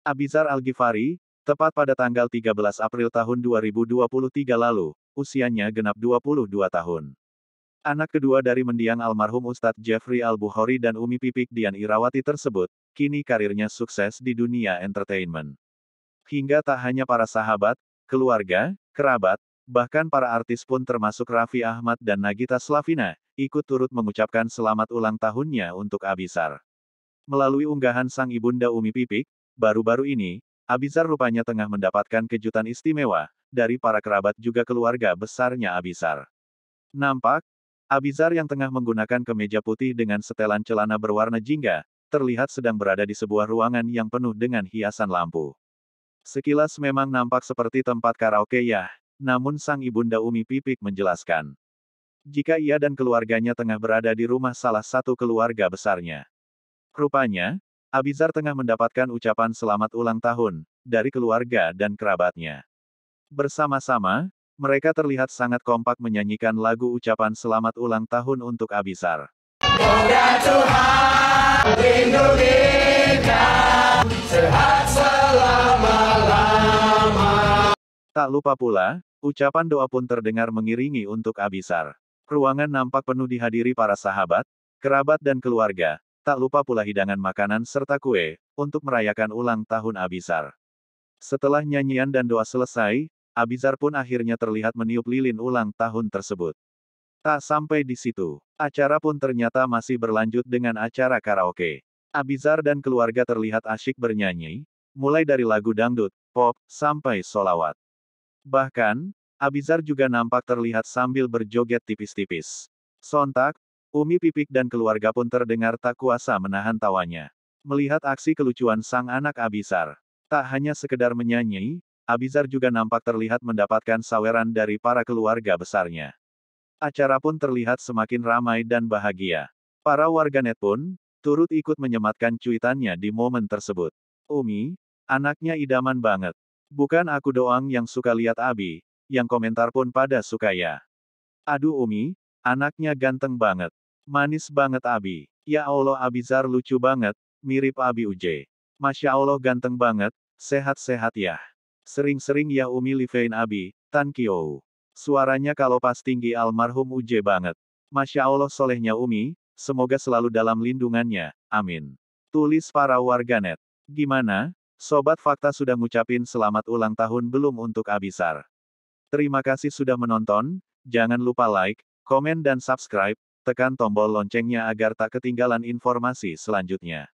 Abizar Al-Ghifari, tepat pada tanggal 13 April tahun 2023 lalu, usianya genap 22 tahun. Anak kedua dari mendiang almarhum Ustadz Jeffrey Al-Bukhari dan Umi Pipik Dian Irawati tersebut, kini karirnya sukses di dunia entertainment. Hingga tak hanya para sahabat, keluarga, kerabat, bahkan para artis pun termasuk Raffi Ahmad dan Nagita Slavina, ikut turut mengucapkan selamat ulang tahunnya untuk Abisar. Melalui unggahan sang ibunda Umi Pipik, Baru-baru ini, Abizar rupanya tengah mendapatkan kejutan istimewa, dari para kerabat juga keluarga besarnya Abizar. Nampak, Abizar yang tengah menggunakan kemeja putih dengan setelan celana berwarna jingga, terlihat sedang berada di sebuah ruangan yang penuh dengan hiasan lampu. Sekilas memang nampak seperti tempat karaoke ya, namun sang ibunda Umi Pipik menjelaskan. Jika ia dan keluarganya tengah berada di rumah salah satu keluarga besarnya. Rupanya, Abizar tengah mendapatkan ucapan selamat ulang tahun dari keluarga dan kerabatnya. Bersama-sama, mereka terlihat sangat kompak menyanyikan lagu ucapan selamat ulang tahun untuk Abizar. Tak lupa pula, ucapan doa pun terdengar mengiringi untuk Abizar. Ruangan nampak penuh dihadiri para sahabat, kerabat dan keluarga, tak lupa pula hidangan makanan serta kue, untuk merayakan ulang tahun Abizar. Setelah nyanyian dan doa selesai, Abizar pun akhirnya terlihat meniup lilin ulang tahun tersebut. Tak sampai di situ, acara pun ternyata masih berlanjut dengan acara karaoke. Abizar dan keluarga terlihat asyik bernyanyi, mulai dari lagu dangdut, pop, sampai solawat. Bahkan, Abizar juga nampak terlihat sambil berjoget tipis-tipis. Sontak, Umi Pipik dan keluarga pun terdengar tak kuasa menahan tawanya. Melihat aksi kelucuan sang anak Abizar. Tak hanya sekedar menyanyi, Abizar juga nampak terlihat mendapatkan saweran dari para keluarga besarnya. Acara pun terlihat semakin ramai dan bahagia. Para warganet pun, turut ikut menyematkan cuitannya di momen tersebut. Umi, anaknya idaman banget. Bukan aku doang yang suka lihat Abi, yang komentar pun pada suka ya. Aduh Umi, anaknya ganteng banget. Manis banget Abi. Ya Allah Abizar lucu banget, mirip Abi Uje. Masya Allah ganteng banget, sehat-sehat ya. Sering-sering ya Umi livein Abi, Tan Kyo. Suaranya kalau pas tinggi almarhum Uje banget. Masya Allah solehnya Umi, semoga selalu dalam lindungannya, amin. Tulis para warganet. Gimana? Sobat Fakta sudah ngucapin selamat ulang tahun belum untuk Abizar? Terima kasih sudah menonton, jangan lupa like, komen dan subscribe, tekan tombol loncengnya agar tak ketinggalan informasi selanjutnya.